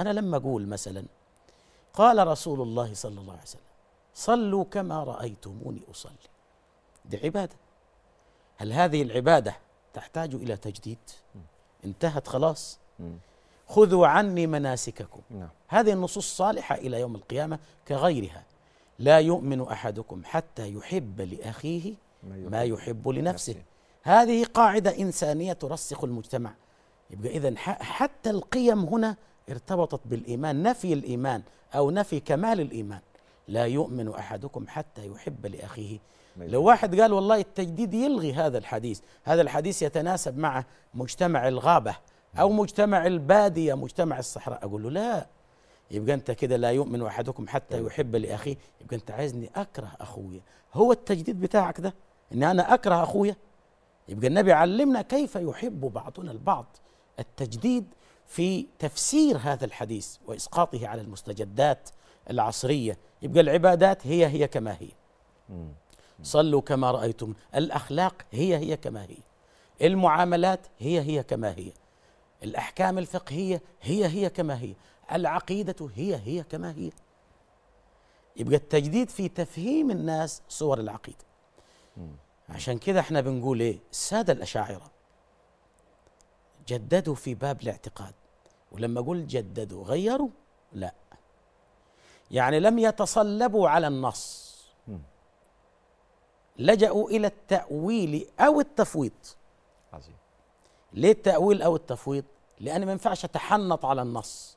أنا لما أقول مثلا قال رسول الله صلى الله عليه وسلم صلوا كما رأيتموني أصلي دي عبادة هل هذه العبادة تحتاج إلى تجديد انتهت خلاص خذوا عني مناسككم نعم. هذه النصوص صالحة إلى يوم القيامة كغيرها لا يؤمن أحدكم حتى يحب لأخيه ما يحب لنفسه هذه قاعدة إنسانية ترسخ المجتمع يبقى إذا حتى القيم هنا ارتبطت بالإيمان نفي الإيمان أو نفي كمال الإيمان لا يؤمن أحدكم حتى يحب لأخيه لو واحد قال والله التجديد يلغي هذا الحديث هذا الحديث يتناسب مع مجتمع الغابة أو نعم. مجتمع البادية مجتمع الصحراء أقول له لا يبقى أنت كده لا يؤمن أحدكم حتى طيب. يحب لأخيه يبقى أنت عايزني أكره أخويا هو التجديد بتاعك ده إن أنا أكره أخويا يبقى النبي علمنا كيف يحب بعضنا البعض التجديد في تفسير هذا الحديث واسقاطه على المستجدات العصريه يبقى العبادات هي هي كما هي صلوا كما رايتم الاخلاق هي هي كما هي المعاملات هي هي كما هي الاحكام الفقهيه هي هي كما هي العقيده هي هي كما هي يبقى التجديد في تفهيم الناس صور العقيده عشان كده احنا بنقول ايه الساده الاشاعره جددوا في باب الاعتقاد ولما اقول جددوا غيروا لا يعني لم يتصلبوا على النص لجأوا إلى التأويل أو التفويض عظيم ليه التأويل أو التفويض؟ لأن ما ينفعش أتحنط على النص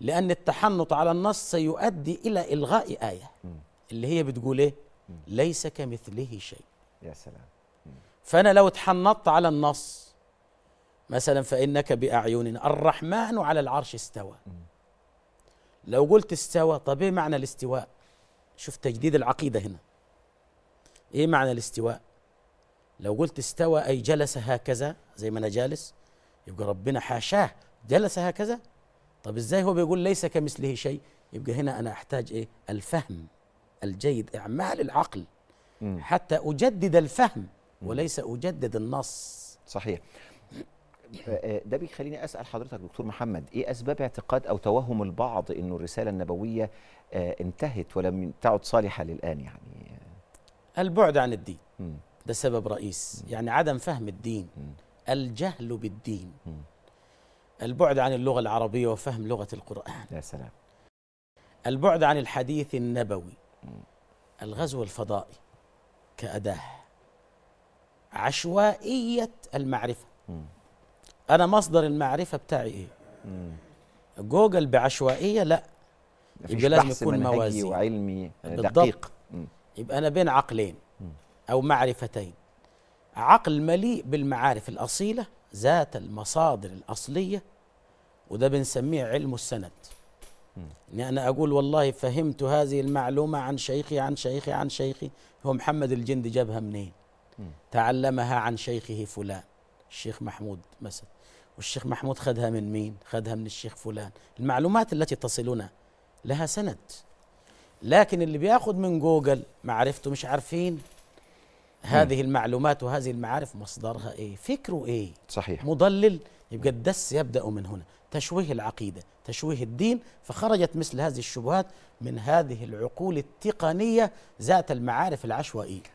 لأن التحنط على النص سيؤدي إلى إلغاء آية اللي هي بتقول إيه؟ ليس كمثله شيء يا سلام فأنا لو اتحنطت على النص مثلا فإنك بأعيننا الرحمن على العرش استوى لو قلت استوى طب إيه معنى الاستواء شوف تجديد العقيدة هنا إيه معنى الاستواء لو قلت استوى أي جلس هكذا زي ما أنا جالس يبقى ربنا حاشاه جلس هكذا طب إزاي هو بيقول ليس كمثله شيء يبقى هنا أنا أحتاج إيه الفهم الجيد إعمال العقل حتى أجدد الفهم وليس أجدد النص صحيح آه، آه، ده بيخليني اسال حضرتك دكتور محمد ايه اسباب اعتقاد او توهم البعض انه الرساله النبويه آه، انتهت ولم تعد صالحه للان يعني البعد عن الدين ده سبب رئيس يعني عدم فهم الدين الجهل بالدين البعد عن اللغه العربيه وفهم لغه القران يا سلام البعد عن الحديث النبوي الغزو الفضائي كاداه عشوائيه المعرفه انا مصدر المعرفه بتاعي ايه جوجل بعشوائيه لا يبقى لازم يكون موازي وعلمي دقيق يبقى انا بين عقلين او معرفتين عقل مليء بالمعارف الاصيله ذات المصادر الاصليه وده بنسميه علم السند يعني أنا أقول والله فهمت هذه المعلومة عن شيخي عن شيخي عن شيخي هو محمد الجندي جابها منين تعلمها عن شيخه فلان الشيخ محمود مثلا والشيخ محمود خدها من مين خدها من الشيخ فلان المعلومات التي تصلنا لها سند لكن اللي بياخد من جوجل معرفته مش عارفين هذه المعلومات وهذه المعارف مصدرها ايه فكره ايه صحيح مضلل يبقى الدس يبدا من هنا تشويه العقيده تشويه الدين فخرجت مثل هذه الشبهات من هذه العقول التقنيه ذات المعارف العشوائيه